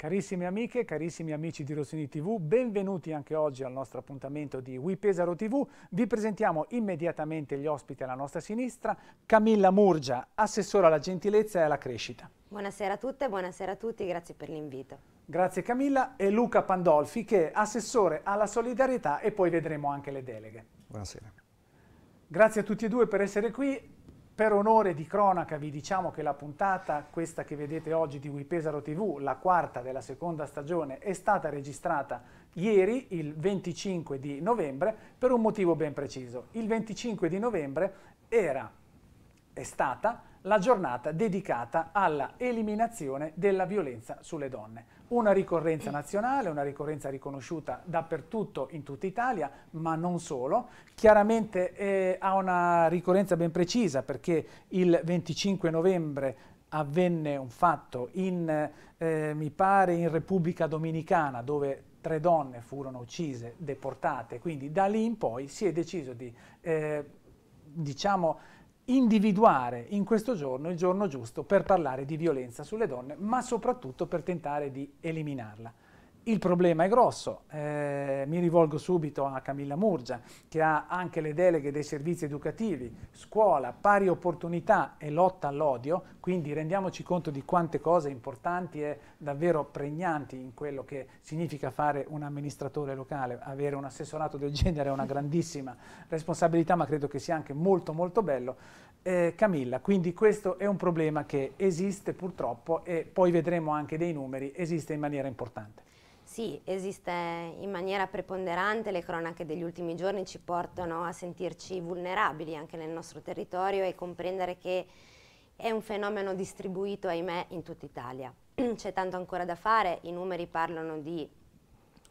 Carissime amiche, carissimi amici di Rossini TV, benvenuti anche oggi al nostro appuntamento di We Pesaro TV. Vi presentiamo immediatamente gli ospiti alla nostra sinistra, Camilla Murgia, assessora alla gentilezza e alla crescita. Buonasera a tutte, buonasera a tutti, grazie per l'invito. Grazie Camilla e Luca Pandolfi che è assessore alla solidarietà e poi vedremo anche le deleghe. Buonasera. Grazie a tutti e due per essere qui per onore di cronaca vi diciamo che la puntata, questa che vedete oggi di Wipesaro TV, la quarta della seconda stagione, è stata registrata ieri, il 25 di novembre, per un motivo ben preciso. Il 25 di novembre era, è stata la giornata dedicata alla eliminazione della violenza sulle donne. Una ricorrenza eh. nazionale, una ricorrenza riconosciuta dappertutto in tutta Italia, ma non solo. Chiaramente eh, ha una ricorrenza ben precisa perché il 25 novembre avvenne un fatto in, eh, mi pare, in Repubblica Dominicana dove tre donne furono uccise, deportate, quindi da lì in poi si è deciso di, eh, diciamo, individuare in questo giorno il giorno giusto per parlare di violenza sulle donne, ma soprattutto per tentare di eliminarla. Il problema è grosso, eh, mi rivolgo subito a Camilla Murgia che ha anche le deleghe dei servizi educativi, scuola, pari opportunità e lotta all'odio, quindi rendiamoci conto di quante cose importanti e davvero pregnanti in quello che significa fare un amministratore locale, avere un assessorato del genere è una grandissima responsabilità ma credo che sia anche molto molto bello. Eh, Camilla, quindi questo è un problema che esiste purtroppo e poi vedremo anche dei numeri, esiste in maniera importante. Sì, esiste in maniera preponderante, le cronache degli ultimi giorni ci portano a sentirci vulnerabili anche nel nostro territorio e comprendere che è un fenomeno distribuito, ahimè, in tutta Italia. C'è tanto ancora da fare, i numeri parlano di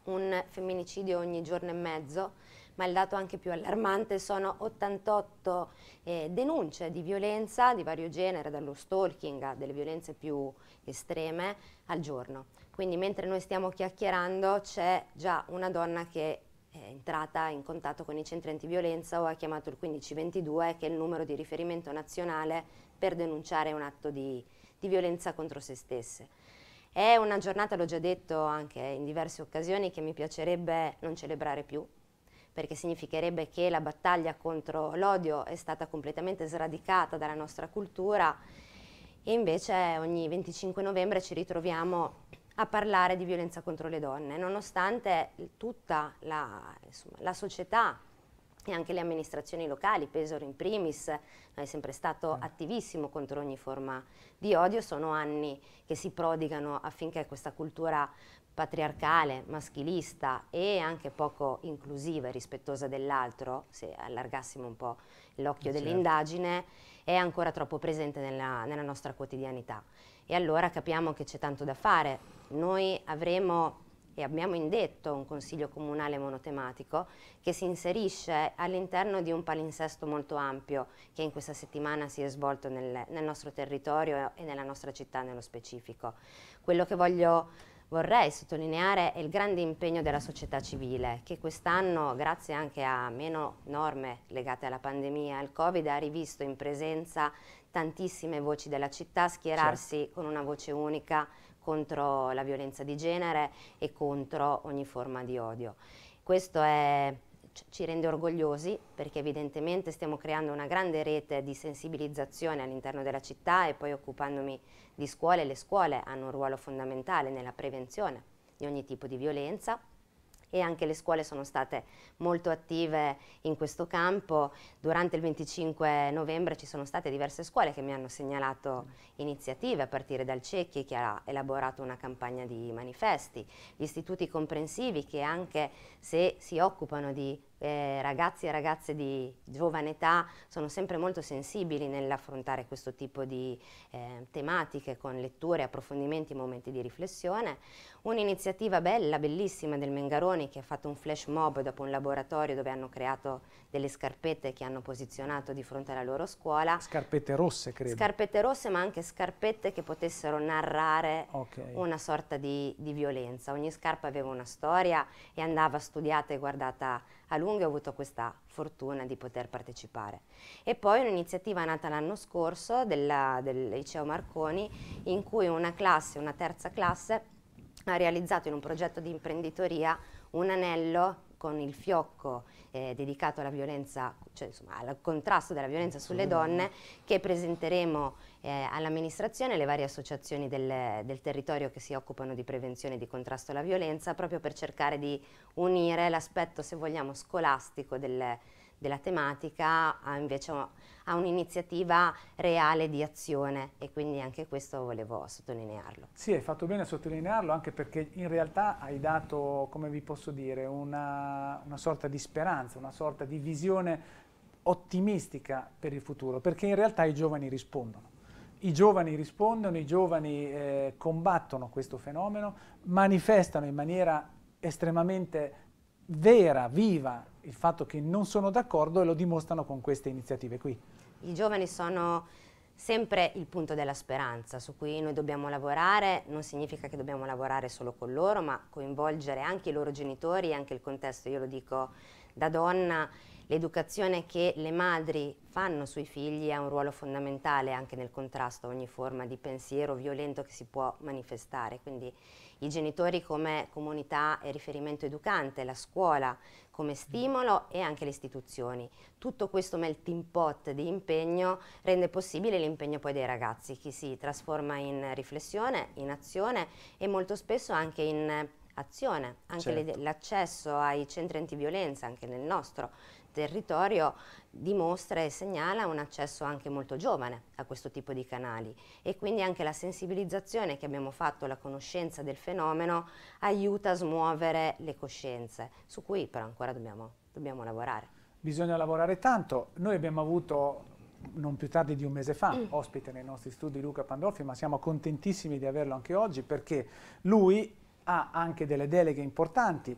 un femminicidio ogni giorno e mezzo, ma il dato anche più allarmante sono 88 eh, denunce di violenza di vario genere, dallo stalking a delle violenze più estreme al giorno. Quindi mentre noi stiamo chiacchierando c'è già una donna che è entrata in contatto con i centri antiviolenza o ha chiamato il 1522 che è il numero di riferimento nazionale per denunciare un atto di, di violenza contro se stesse. È una giornata, l'ho già detto anche in diverse occasioni, che mi piacerebbe non celebrare più, perché significherebbe che la battaglia contro l'odio è stata completamente sradicata dalla nostra cultura e invece ogni 25 novembre ci ritroviamo a parlare di violenza contro le donne, nonostante tutta la, insomma, la società e anche le amministrazioni locali, Pesaro in primis, è sempre stato attivissimo contro ogni forma di odio, sono anni che si prodigano affinché questa cultura patriarcale, maschilista e anche poco inclusiva e rispettosa dell'altro, se allargassimo un po' l'occhio eh, certo. dell'indagine è ancora troppo presente nella, nella nostra quotidianità. E allora capiamo che c'è tanto da fare. Noi avremo e abbiamo indetto un consiglio comunale monotematico che si inserisce all'interno di un palinsesto molto ampio che in questa settimana si è svolto nel, nel nostro territorio e nella nostra città nello specifico. Quello che voglio vorrei sottolineare è il grande impegno della società civile che quest'anno, grazie anche a meno norme legate alla pandemia, al Covid, ha rivisto in presenza tantissime voci della città schierarsi certo. con una voce unica contro la violenza di genere e contro ogni forma di odio. Questo è ci rende orgogliosi perché evidentemente stiamo creando una grande rete di sensibilizzazione all'interno della città e poi occupandomi di scuole, le scuole hanno un ruolo fondamentale nella prevenzione di ogni tipo di violenza e anche le scuole sono state molto attive in questo campo. Durante il 25 novembre ci sono state diverse scuole che mi hanno segnalato iniziative a partire dal Cecchi che ha elaborato una campagna di manifesti, gli istituti comprensivi che anche se si occupano di eh, ragazzi e ragazze di giovane età sono sempre molto sensibili nell'affrontare questo tipo di eh, tematiche con letture, approfondimenti, momenti di riflessione. Un'iniziativa bella, bellissima del Mengaroni che ha fatto un flash mob dopo un laboratorio dove hanno creato delle scarpette che hanno posizionato di fronte alla loro scuola. Scarpette rosse, credo. Scarpette rosse, ma anche scarpette che potessero narrare okay. una sorta di, di violenza. Ogni scarpa aveva una storia e andava studiata e guardata a lungo ho avuto questa fortuna di poter partecipare. E poi un'iniziativa nata l'anno scorso della, del liceo Marconi in cui una classe, una terza classe, ha realizzato in un progetto di imprenditoria un anello con il fiocco eh, dedicato alla violenza, cioè, insomma, al contrasto della violenza sulle donne che presenteremo eh, all'amministrazione e alle varie associazioni del, del, territorio che si occupano di prevenzione e di contrasto alla violenza proprio per cercare di unire l'aspetto, se vogliamo, scolastico del, della tematica a invece a un'iniziativa reale di azione e quindi anche questo volevo sottolinearlo. Sì, hai fatto bene a sottolinearlo anche perché in realtà hai dato, come vi posso dire, una, una sorta di speranza, una sorta di visione ottimistica per il futuro, perché in realtà i giovani rispondono. I giovani rispondono, i giovani eh, combattono questo fenomeno, manifestano in maniera estremamente vera, viva il fatto che non sono d'accordo e lo dimostrano con queste iniziative qui. I giovani sono sempre il punto della speranza su cui noi dobbiamo lavorare, non significa che dobbiamo lavorare solo con loro, ma coinvolgere anche i loro genitori e anche il contesto, io lo dico da donna, l'educazione che le madri fanno sui figli ha un ruolo fondamentale anche nel contrasto a ogni forma di pensiero violento che si può manifestare, quindi i genitori come comunità e riferimento educante, la scuola come stimolo e anche le istituzioni. Tutto questo melting pot di impegno rende possibile l'impegno poi dei ragazzi, che si trasforma in riflessione, in azione e molto spesso anche in azione, anche certo. l'accesso ai centri antiviolenza, anche nel nostro, territorio dimostra e segnala un accesso anche molto giovane a questo tipo di canali e quindi anche la sensibilizzazione che abbiamo fatto, la conoscenza del fenomeno aiuta a smuovere le coscienze, su cui però ancora dobbiamo, dobbiamo lavorare. Bisogna lavorare tanto, noi abbiamo avuto non più tardi di un mese fa, mm. ospite nei nostri studi Luca Pandolfi, ma siamo contentissimi di averlo anche oggi perché lui ha anche delle deleghe importanti,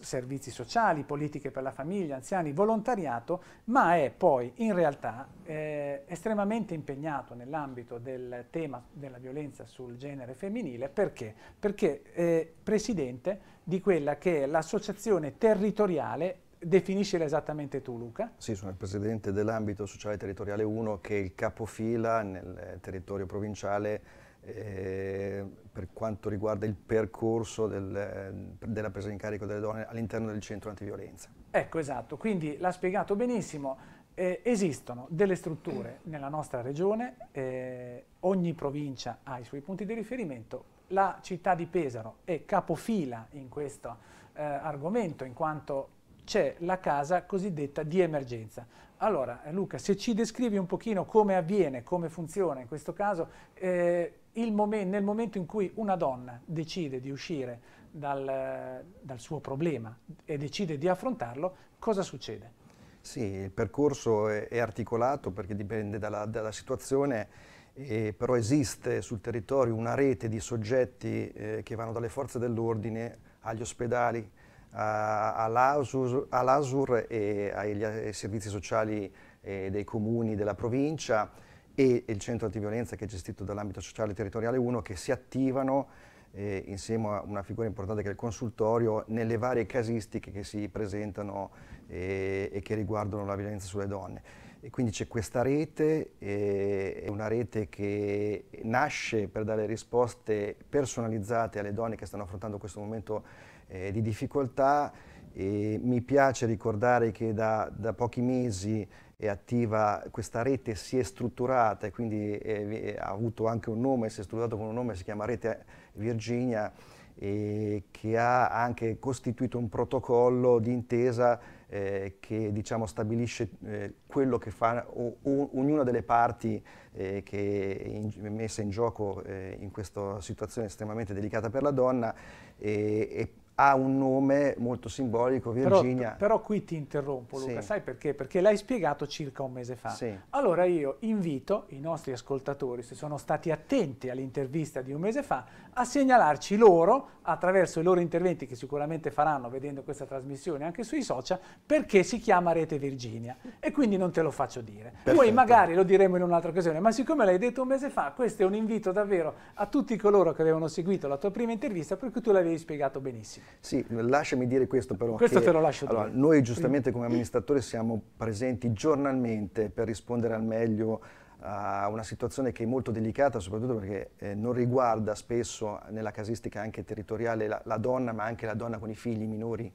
servizi sociali, politiche per la famiglia, anziani, volontariato, ma è poi in realtà eh, estremamente impegnato nell'ambito del tema della violenza sul genere femminile perché? Perché è presidente di quella che è l'associazione territoriale Definiscila esattamente tu, Luca. Sì, sono il presidente dell'ambito sociale territoriale 1 che è il capofila nel territorio provinciale eh, per quanto riguarda il percorso del, della presa in carico delle donne all'interno del centro antiviolenza. Ecco, esatto, quindi l'ha spiegato benissimo. Eh, esistono delle strutture nella nostra regione, eh, ogni provincia ha i suoi punti di riferimento, la città di Pesaro è capofila in questo eh, argomento in quanto c'è la casa cosiddetta di emergenza. Allora, eh, Luca, se ci descrivi un pochino come avviene, come funziona in questo caso, eh, momen nel momento in cui una donna decide di uscire dal, dal suo problema e decide di affrontarlo, cosa succede? Sì, il percorso è, è articolato perché dipende dalla, dalla situazione. Eh, però esiste sul territorio una rete di soggetti eh, che vanno dalle forze dell'ordine agli ospedali, all'ASUR, e ai, servizi sociali eh, dei comuni della provincia e il centro antiviolenza che è gestito dall'ambito sociale territoriale 1 che si attivano eh, insieme a una figura importante che è il consultorio nelle varie casistiche che si presentano eh, e che riguardano la violenza sulle donne. E quindi c'è questa rete, eh, è una rete che nasce per dare risposte personalizzate alle donne che stanno affrontando questo momento eh, di difficoltà e mi piace ricordare che da, da, pochi mesi è attiva questa rete, si è strutturata e quindi è, eh, è, eh, ha avuto anche un nome, si è strutturato con un nome, si chiama Rete Virginia, eh, che ha anche costituito un protocollo di intesa eh, che diciamo, stabilisce eh, quello che fa o, o, ognuna delle parti eh, che è, in, è messa in gioco eh, in questa situazione estremamente delicata per la donna e, ha un nome molto simbolico, Virginia. Però, però qui ti interrompo Luca, sì. sai perché? Perché l'hai spiegato circa un mese fa. Sì. Allora io invito i nostri ascoltatori, se sono stati attenti all'intervista di un mese fa, a segnalarci loro, attraverso i loro interventi che sicuramente faranno vedendo questa trasmissione anche sui social, perché si chiama Rete Virginia. E quindi non te lo faccio dire. Perfetto. Poi magari lo diremo in un'altra occasione, ma siccome l'hai detto un mese fa, questo è un invito davvero a tutti coloro che avevano seguito la tua prima intervista perché tu l'avevi spiegato benissimo. Sì, lasciami dire questo però. Questo che, te lo lascio. Allora, noi giustamente come amministratore siamo presenti giornalmente per rispondere al meglio a una situazione che è molto delicata, soprattutto perché eh, non riguarda spesso nella casistica anche territoriale la, la, donna, ma anche la donna con i figli minori.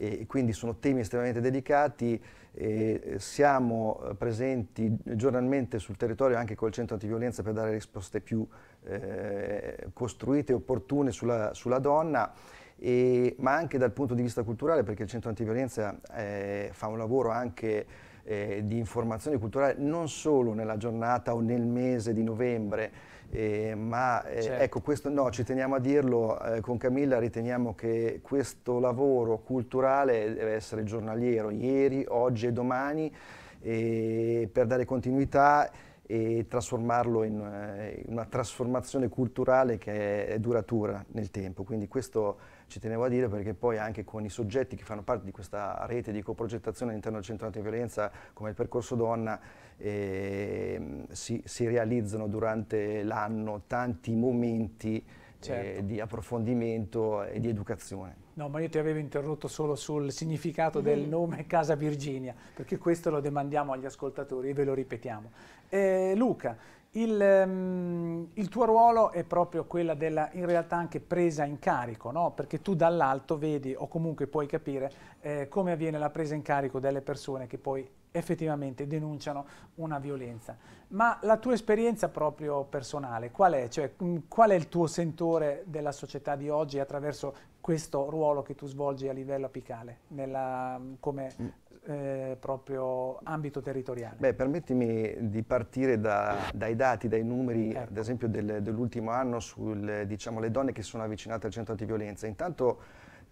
E quindi sono temi estremamente delicati. E eh, siamo eh, presenti giornalmente sul territorio anche col centro antiviolenza per dare risposte più eh, costruite e opportune sulla, sulla donna e, ma anche dal punto di vista culturale perché il centro antiviolenza eh, fa un lavoro anche eh, di informazione culturale non solo nella giornata o nel mese di novembre, eh, ma eh, certo. ecco questo no, ci teniamo a dirlo eh, con Camilla, riteniamo che questo lavoro culturale deve essere giornaliero, ieri, oggi e domani, per dare continuità e trasformarlo in, eh, una trasformazione culturale che è duratura nel tempo. Quindi questo ci tenevo a dire perché poi anche con i soggetti che fanno parte di questa rete di coprogettazione all'interno del centro antiviolenza, come il percorso donna, eh, si, si realizzano durante l'anno tanti momenti eh, Certo. Eh, di approfondimento e di educazione. No, ma io ti avevo interrotto solo sul significato del mm. nome Casa Virginia, perché questo lo demandiamo agli ascoltatori e ve lo ripetiamo. Eh, Luca, il, ehm, il, tuo ruolo è proprio quella della, in realtà, anche presa in carico, no? perché tu dall'alto vedi o comunque puoi capire eh, come avviene la presa in carico delle persone che poi effettivamente denunciano una violenza. Ma la tua esperienza proprio personale, qual è? Cioè, qual è il tuo sentore della società di oggi attraverso questo ruolo che tu svolgi a livello apicale, nella, come mm. eh, proprio ambito territoriale? Beh, permettimi di partire da, dai dati, dai numeri, ecco. ad esempio del, dell'ultimo anno sulle diciamo, donne che sono avvicinate al centro antiviolenza. Intanto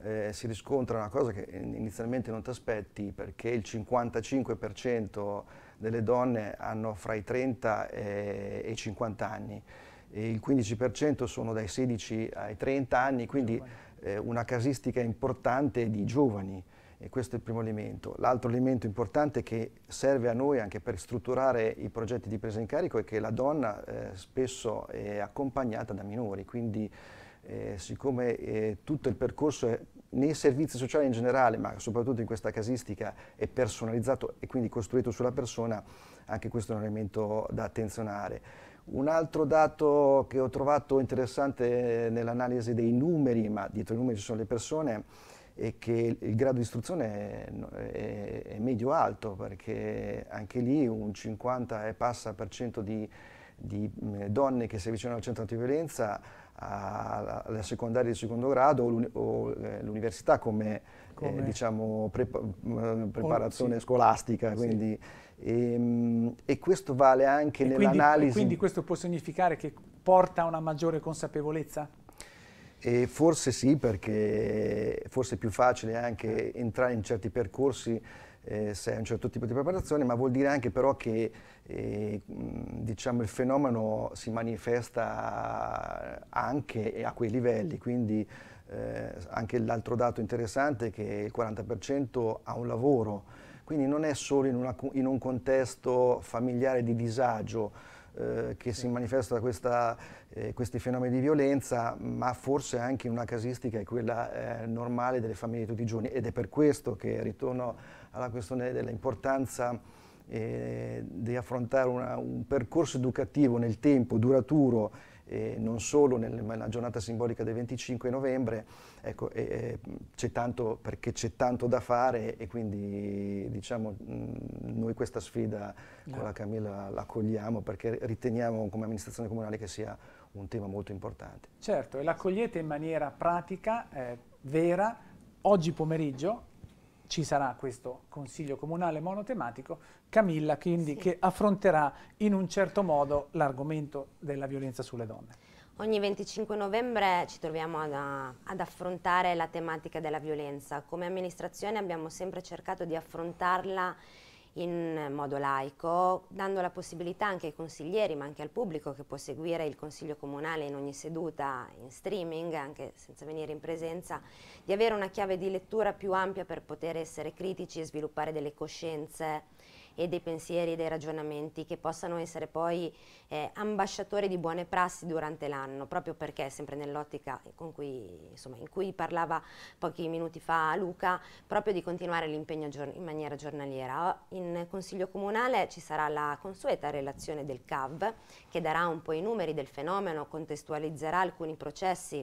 eh, si riscontra una cosa che inizialmente non ti aspetti, perché il 55% delle donne hanno fra i 30 e, eh, e i 50 anni il 15% sono dai 16 ai 30 anni, quindi eh, una casistica importante di giovani e questo è il primo elemento. L'altro elemento importante che serve a noi anche per strutturare i progetti di presa in carico è che la donna eh, spesso è accompagnata da minori, quindi eh, siccome eh, tutto il percorso è, nei servizi sociali in generale, ma soprattutto in questa casistica, è personalizzato e quindi costruito sulla persona, anche questo è un elemento da attenzionare. Un altro dato che ho trovato interessante eh, nell'analisi dei numeri, ma dietro i numeri ci sono le persone, è che il grado di istruzione eh, è, medio-alto, perché anche lì un 50 e passa per cento di, di mm, donne che si avvicinano al centro antiviolenza alla secondaria di secondo grado o eh, l'università come, come eh, diciamo, prepa mm, preparazione o, sì. scolastica, quindi sì. E, ehm, e questo vale anche e nell'analisi. Quindi, quindi questo può significare che porta a una maggiore consapevolezza? E forse sì, perché forse è più facile anche entrare in certi percorsi eh, se hai un certo tipo di preparazione, ma vuol dire anche però che eh, diciamo, il fenomeno si manifesta anche a quei livelli, quindi eh, anche l'altro dato interessante è che il 40% ha un lavoro quindi non è solo in, una, in un contesto familiare di disagio eh, che si manifesta questa, eh, questi fenomeni di violenza, ma forse anche in una casistica è quella eh, normale delle famiglie di tutti i giorni ed è per questo che ritorno alla questione dell'importanza eh, di affrontare una, un percorso educativo nel tempo duraturo eh, non solo nella giornata simbolica del 25 novembre, ecco, eh, c'è tanto, perché c'è tanto da fare e quindi diciamo, mh, mm, noi questa sfida yeah. con la Camilla la cogliamo perché riteniamo come amministrazione comunale che sia un tema molto importante. Certo, e l'accogliete in maniera pratica, eh, vera, oggi pomeriggio ci sarà questo consiglio comunale monotematico, Camilla quindi sì. che affronterà in un certo modo l'argomento della violenza sulle donne. Ogni 25 novembre ci troviamo ad, ad, affrontare la tematica della violenza. Come amministrazione abbiamo sempre cercato di affrontarla in modo laico, dando la possibilità anche ai consiglieri, ma anche al pubblico che può seguire il Consiglio Comunale in ogni seduta in streaming, anche senza venire in presenza, di avere una chiave di lettura più ampia per poter essere critici e sviluppare delle coscienze e dei pensieri e dei ragionamenti che possano essere poi eh, ambasciatori di buone prassi durante l'anno, proprio perché sempre nell'ottica in cui parlava pochi minuti fa Luca, proprio di continuare l'impegno in maniera giornaliera. In Consiglio Comunale ci sarà la consueta relazione del CAV che darà un po' i numeri del fenomeno, contestualizzerà alcuni processi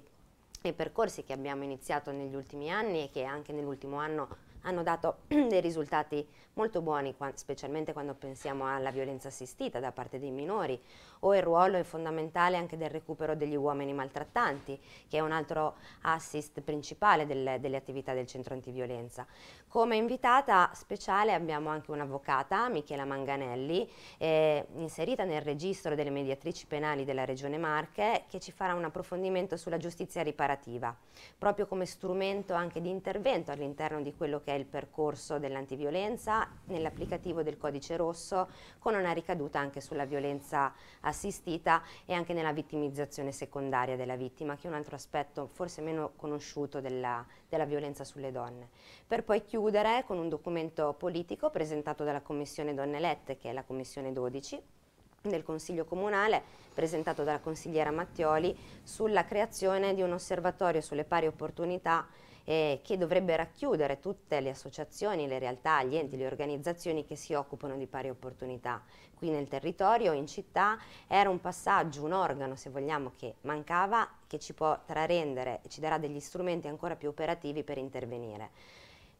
e percorsi che abbiamo iniziato negli ultimi anni e che anche nell'ultimo anno hanno dato dei risultati molto buoni, specialmente quando pensiamo alla violenza assistita da parte dei minori o il ruolo fondamentale anche del recupero degli uomini maltrattanti, che è un altro assist principale delle, delle attività del centro antiviolenza. Come invitata speciale abbiamo anche un'avvocata, Michela Manganelli, eh, inserita nel registro delle mediatrici penali della Regione Marche, che ci farà un approfondimento sulla giustizia riparativa, proprio come strumento anche di intervento all'interno di quello che è il percorso dell'antiviolenza nell'applicativo del codice rosso, con una ricaduta anche sulla violenza assistita assistita e anche nella vittimizzazione secondaria della vittima, che è un altro aspetto forse meno conosciuto della, della violenza sulle donne. Per poi chiudere con un documento politico presentato dalla Commissione Donne Elette, che è la Commissione 12, del Consiglio Comunale presentato dalla consigliera Mattioli sulla creazione di un osservatorio sulle pari opportunità eh, che dovrebbe racchiudere tutte le associazioni, le realtà, gli enti, le organizzazioni che si occupano di pari opportunità qui nel territorio, in città, era un passaggio, un organo se vogliamo che mancava, che ci potrà rendere, ci darà degli strumenti ancora più operativi per intervenire.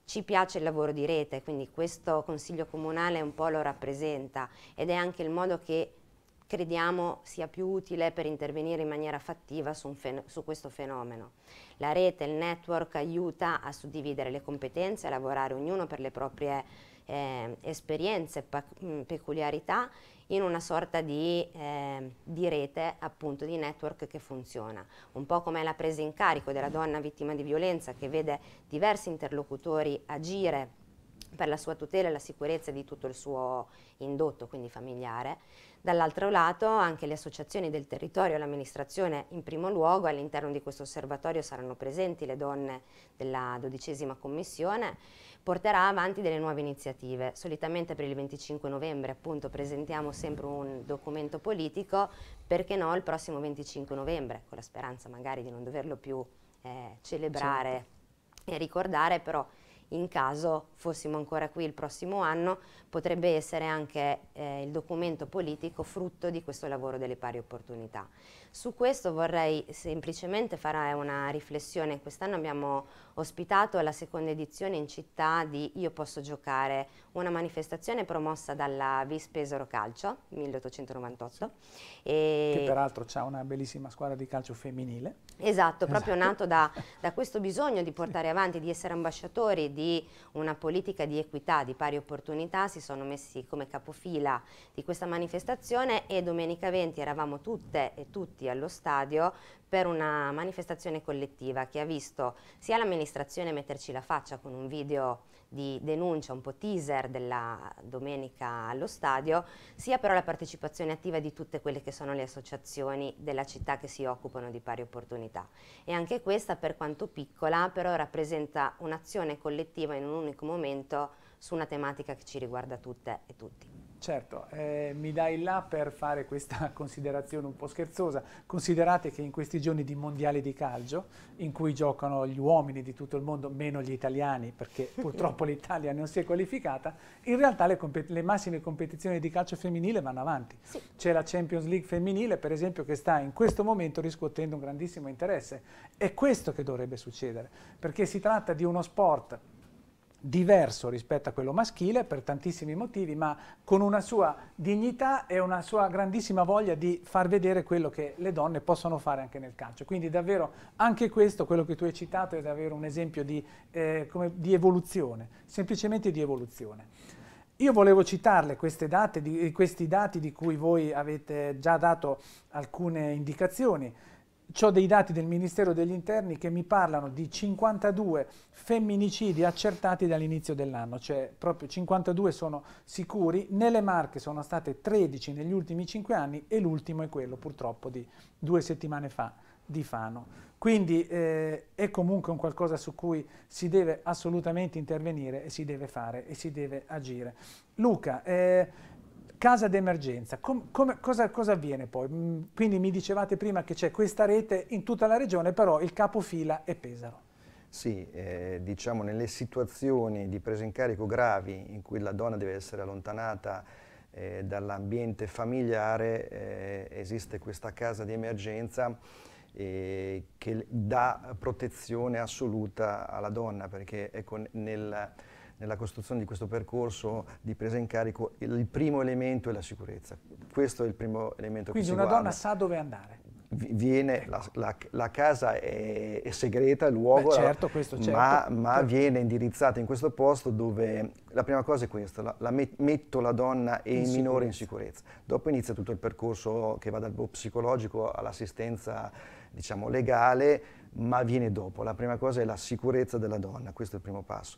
Ci piace il lavoro di rete, quindi questo Consiglio Comunale un po' lo rappresenta ed è anche il modo che crediamo sia più utile per intervenire in maniera fattiva su, su, questo fenomeno. La rete, il network aiuta a suddividere le competenze, a lavorare ognuno per le proprie eh, esperienze, mm, peculiarità in una sorta di, eh, di, rete, appunto, di network che funziona. Un po' come la presa in carico della donna vittima di violenza che vede diversi interlocutori agire per la sua tutela e la sicurezza di tutto il suo indotto, quindi familiare. Dall'altro lato anche le associazioni del territorio e l'amministrazione in primo luogo all'interno di questo osservatorio saranno presenti le donne della dodicesima commissione, porterà avanti delle nuove iniziative. Solitamente per il 25 novembre appunto presentiamo sempre un documento politico, perché no il prossimo 25 novembre, con la speranza magari di non doverlo più eh, celebrare certo. e ricordare, però in caso fossimo ancora qui il prossimo anno, potrebbe essere anche eh, il documento politico frutto di questo lavoro delle pari opportunità. Su questo vorrei semplicemente fare una riflessione. Quest'anno abbiamo ospitato la seconda edizione in città di Io posso giocare, una manifestazione promossa dalla Vis Pesaro Calcio 1898. Sì. che peraltro ha una bellissima squadra di calcio femminile. Esatto, esatto. proprio nato da, da questo bisogno di portare sì. avanti, di essere ambasciatori, di di una politica di equità, di pari opportunità, si sono messi come capofila di questa manifestazione e domenica 20 eravamo tutte e tutti allo stadio per una manifestazione collettiva che ha visto sia l'amministrazione metterci la faccia con un video di denuncia, un po' teaser della domenica allo stadio, sia però la partecipazione attiva di tutte quelle che sono le associazioni della città che si occupano di pari opportunità. E anche questa, per quanto piccola, però rappresenta un'azione collettiva in un unico momento su una tematica che ci riguarda tutte e tutti. Certo, eh, mi dai là per fare questa considerazione un po' scherzosa. Considerate che in questi giorni di mondiale di calcio, in cui giocano gli uomini di tutto il mondo, meno gli italiani, perché purtroppo l'Italia non si è qualificata, in realtà le, le, massime competizioni di calcio femminile vanno avanti. Sì. C'è la Champions League femminile, per esempio, che sta in questo momento riscuotendo un grandissimo interesse. È questo che dovrebbe succedere, perché si tratta di uno sport diverso rispetto a quello maschile per tantissimi motivi, ma con una sua dignità e una sua grandissima voglia di far vedere quello che le donne possono fare anche nel calcio. Quindi davvero anche questo, quello che tu hai citato, è davvero un esempio di, eh, come, di evoluzione, semplicemente di evoluzione. Io volevo citarle queste date, di, questi dati di cui voi avete già dato alcune indicazioni ho dei dati del Ministero degli Interni che mi parlano di 52 femminicidi accertati dall'inizio dell'anno, cioè proprio 52 sono sicuri, nelle Marche sono state 13 negli ultimi 5 anni e l'ultimo è quello purtroppo di due settimane fa di Fano. Quindi eh, è comunque un qualcosa su cui si deve assolutamente intervenire e si deve fare e si deve agire. Luca, eh, casa d'emergenza, com, com, cosa, cosa, avviene poi? Mm, quindi mi dicevate prima che c'è questa rete in tutta la regione, però il capofila è Pesaro. Sì, eh, diciamo nelle situazioni di presa in carico gravi in cui la donna deve essere allontanata eh, dall'ambiente familiare eh, esiste questa casa di emergenza eh, che dà protezione assoluta alla donna perché ecco, nel, nella costruzione di questo percorso di presa in carico il primo elemento è la sicurezza. Questo è il primo elemento Quindi che si Quindi una guarda. donna sa dove andare. Viene, ecco. la, la, la, casa è, è segreta, il luogo, Beh, certo, questo, certo. ma, ma certo. viene indirizzata in questo posto dove la prima cosa è questa, la, la met, metto la donna e il minore in sicurezza. Dopo inizia tutto il percorso che va dal psicologico all'assistenza diciamo, legale, ma viene dopo. La prima cosa è la sicurezza della donna, questo è il primo passo.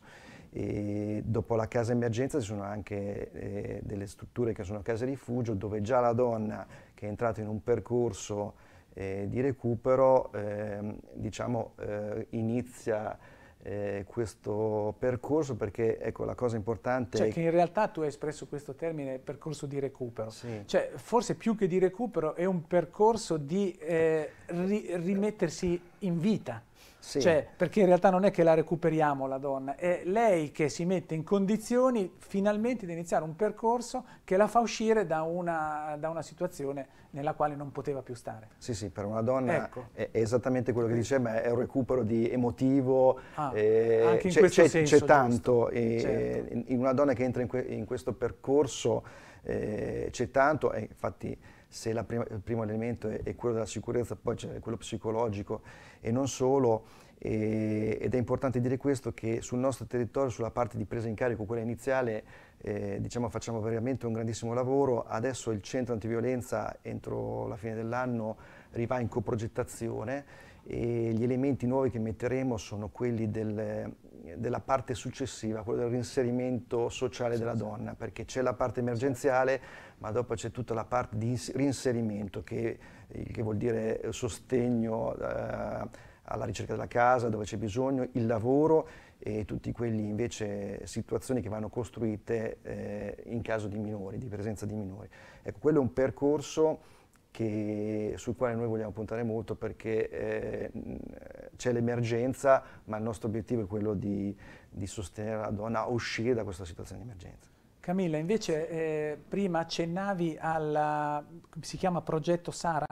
E dopo la casa emergenza ci sono anche eh, delle strutture che sono case rifugio dove già la donna che è entrata in un percorso eh, di recupero ehm, diciamo, eh, diciamo, inizia eh, questo percorso perché ecco la cosa importante cioè che in realtà tu hai espresso questo termine percorso di recupero sì. cioè forse più che di recupero è un percorso di eh, ri rimettersi in vita sì. Cioè, perché in realtà non è che la recuperiamo la donna, è lei che si mette in condizioni finalmente di iniziare un percorso che la fa uscire da una, da una situazione nella quale non poteva più stare. Sì, sì, per una donna ecco. è, è, esattamente quello che diceva, è un recupero di emotivo, ah, eh, c'è, tanto, e, certo. in una donna che entra in, que in questo percorso eh, c'è tanto, e eh, infatti se prima, il primo elemento è, è, quello della sicurezza, poi c'è quello psicologico e non solo. E, ed è importante dire questo che sul nostro territorio, sulla parte di presa in carico, quella iniziale, eh, diciamo facciamo veramente un grandissimo lavoro. Adesso il centro antiviolenza entro la fine dell'anno rivà in coprogettazione e gli elementi nuovi che metteremo sono quelli del, della parte successiva, quello del reinserimento sociale della donna, perché c'è la parte emergenziale, ma dopo c'è tutta la parte di reinserimento, che, che vuol dire eh, sostegno eh, alla ricerca della casa, dove c'è bisogno, il lavoro e tutte quelle invece situazioni che vanno costruite eh, in caso di minori, di presenza di minori. Ecco, quello è un percorso che, sul quale noi vogliamo puntare molto perché eh, c'è l'emergenza, ma il nostro obiettivo è quello di, di, sostenere la donna a uscire da questa situazione di emergenza. Camilla, invece eh, prima accennavi al, si chiama Progetto Sara?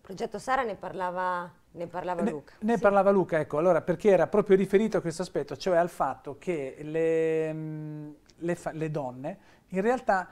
Progetto Sara ne parlava, ne parlava ne, Luca. Ne sì. parlava Luca, ecco, allora perché era proprio riferito a questo aspetto, cioè al fatto che le, mm, le, le donne in realtà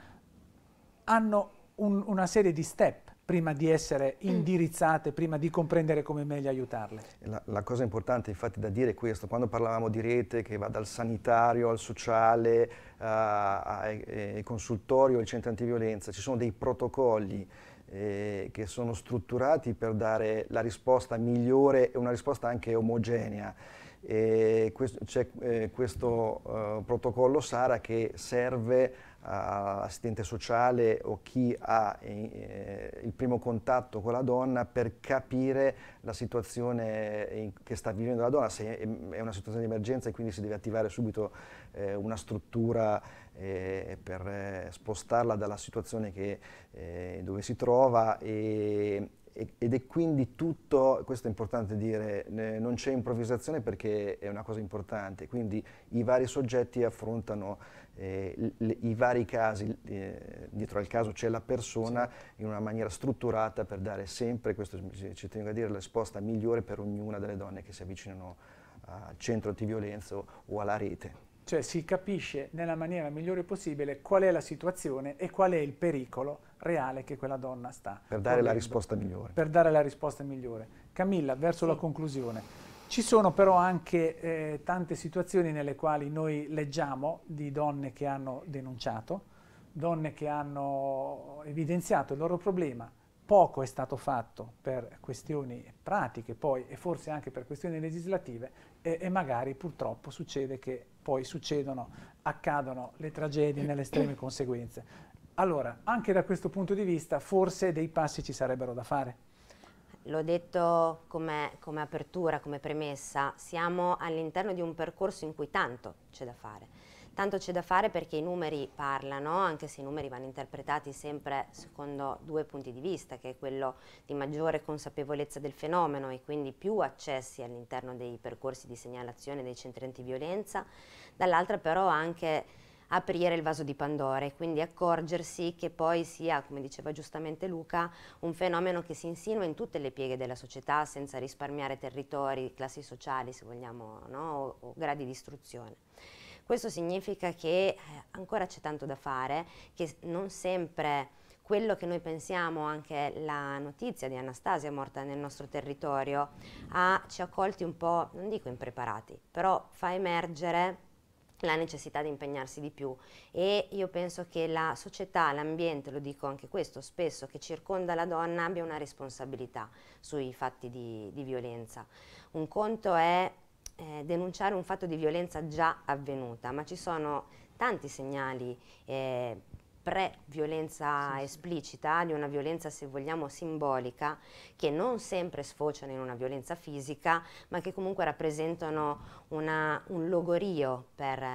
hanno un, una serie di step prima di essere mm. indirizzate, prima di comprendere come meglio aiutarle. La, la, cosa importante infatti da dire è questo, quando parlavamo di rete che va dal sanitario al sociale, uh, ai, eh, ai consultori o ai centri antiviolenza, ci sono dei protocolli eh, che sono strutturati per dare la risposta migliore e una risposta anche omogenea. C'è eh, questo eh, protocollo SARA che serve assistente sociale o chi ha eh, il primo contatto con la donna per capire la situazione in, che sta vivendo la donna, se è una situazione di emergenza e quindi si deve attivare subito eh, una struttura eh, per eh, spostarla dalla situazione che, eh, dove si trova e, ed è quindi tutto, questo è importante dire, non c'è improvvisazione perché è una cosa importante, quindi i vari soggetti affrontano eh, le, i vari casi, eh, dietro al caso c'è la persona sì. in una maniera strutturata per dare sempre, questo ci tengo a dire, la risposta migliore per ognuna delle donne che si avvicinano al centro antiviolenza o, alla rete. Cioè si capisce nella maniera migliore possibile qual è la situazione e qual è il pericolo reale che quella donna sta. Per dare correndo. la risposta migliore. Per dare la risposta migliore. Camilla, verso sì. la conclusione. Ci sono però anche eh, tante situazioni nelle quali noi leggiamo di donne che hanno denunciato, donne che hanno evidenziato il loro problema, poco è stato fatto per questioni pratiche poi e forse anche per questioni legislative e, e magari purtroppo succede che poi succedono, accadono le tragedie nelle estreme conseguenze. Allora, anche da questo punto di vista forse dei passi ci sarebbero da fare l'ho detto come, come, apertura, come premessa, siamo all'interno di un percorso in cui tanto c'è da fare. Tanto c'è da fare perché i numeri parlano, anche se i numeri vanno interpretati sempre secondo due punti di vista, che è quello di maggiore consapevolezza del fenomeno e quindi più accessi all'interno dei percorsi di segnalazione dei centri antiviolenza, dall'altra però anche aprire il vaso di Pandora e quindi accorgersi che poi sia, come diceva giustamente Luca, un fenomeno che si insinua in tutte le pieghe della società senza risparmiare territori, classi sociali se vogliamo, no? o, o gradi di istruzione. Questo significa che eh, ancora c'è tanto da fare, che non sempre quello che noi pensiamo, anche la notizia di Anastasia morta nel nostro territorio, ha, ci ha colti un po', non dico impreparati, però fa emergere la necessità di impegnarsi di più e io penso che la società, l'ambiente, lo dico anche questo spesso, che circonda la donna abbia una responsabilità sui fatti di, di violenza. Un conto è eh, denunciare un fatto di violenza già avvenuta, ma ci sono tanti segnali eh, pre-violenza sì, esplicita, sì. di una violenza se vogliamo simbolica, che non sempre sfociano in una violenza fisica, ma che comunque rappresentano una, un logorio per,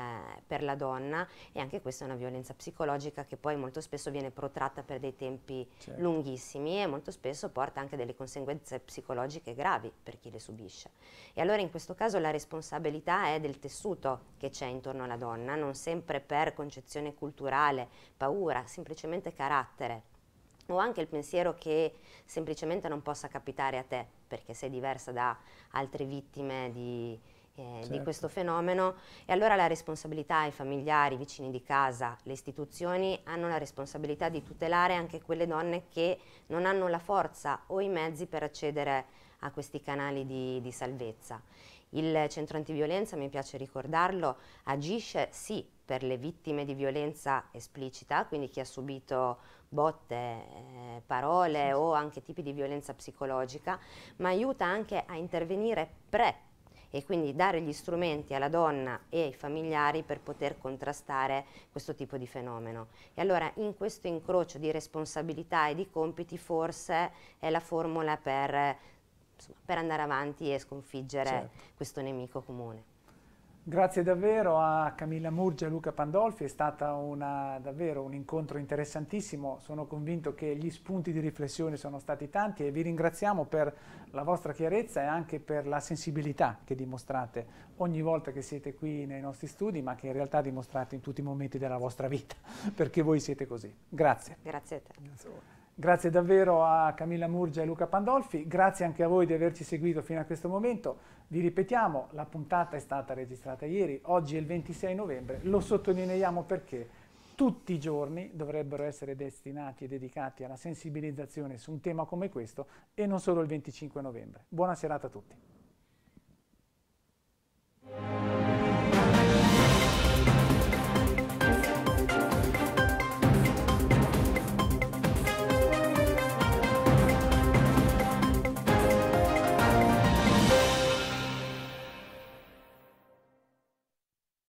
per, la donna e anche questa è una violenza psicologica che poi molto spesso viene protratta per dei tempi certo. lunghissimi e molto spesso porta anche delle conseguenze psicologiche gravi per chi le subisce. E allora in questo caso la responsabilità è del tessuto che c'è intorno alla donna, non sempre per concezione culturale, paura, paura, semplicemente carattere o anche il pensiero che semplicemente non possa capitare a te perché sei diversa da altre vittime di, eh, certo. di questo fenomeno e allora la responsabilità, i familiari, i vicini di casa, le istituzioni hanno la responsabilità di tutelare anche quelle donne che non hanno la forza o i mezzi per accedere a questi canali di, di salvezza il centro antiviolenza, mi piace ricordarlo, agisce sì per le vittime di violenza esplicita, quindi chi ha subito botte, eh, parole sì, sì. o anche tipi di violenza psicologica, ma aiuta anche a intervenire pre e quindi dare gli strumenti alla donna e ai familiari per poter contrastare questo tipo di fenomeno. E allora in questo incrocio di responsabilità e di compiti forse è la formula per insomma, per andare avanti e sconfiggere certo. questo nemico comune. Grazie davvero a Camilla Murgia e Luca Pandolfi, è stato davvero un incontro interessantissimo, sono convinto che gli spunti di riflessione sono stati tanti e vi ringraziamo per la vostra chiarezza e anche per la sensibilità che dimostrate ogni volta che siete qui nei nostri studi, ma che in realtà dimostrate in tutti i momenti della vostra vita, perché voi siete così. Grazie. Grazie a te. Grazie Grazie davvero a Camilla Murgia e Luca Pandolfi, grazie anche a voi di averci seguito fino a questo momento. Vi ripetiamo, la puntata è stata registrata ieri, oggi è il 26 novembre, lo sottolineiamo perché tutti i giorni dovrebbero essere destinati e dedicati alla sensibilizzazione su un tema come questo e non solo il 25 novembre. Buona serata a tutti.